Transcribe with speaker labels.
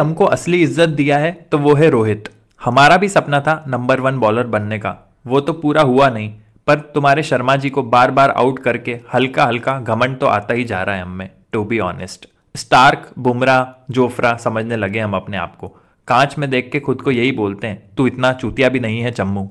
Speaker 1: हमको असली इज्जत दिया है तो वो है रोहित हमारा भी सपना था नंबर वन बॉलर बनने का वो तो पूरा हुआ नहीं पर तुम्हारे शर्मा जी को बार बार आउट करके हल्का हल्का घमंड तो आता ही जा रहा है हमें to be honest Stark Bumrah Jofra समझने लगे हम अपने आप को कांच में देख के खुद को यही बोलते हैं तू इतना चूतिया भी नहीं है चम्मू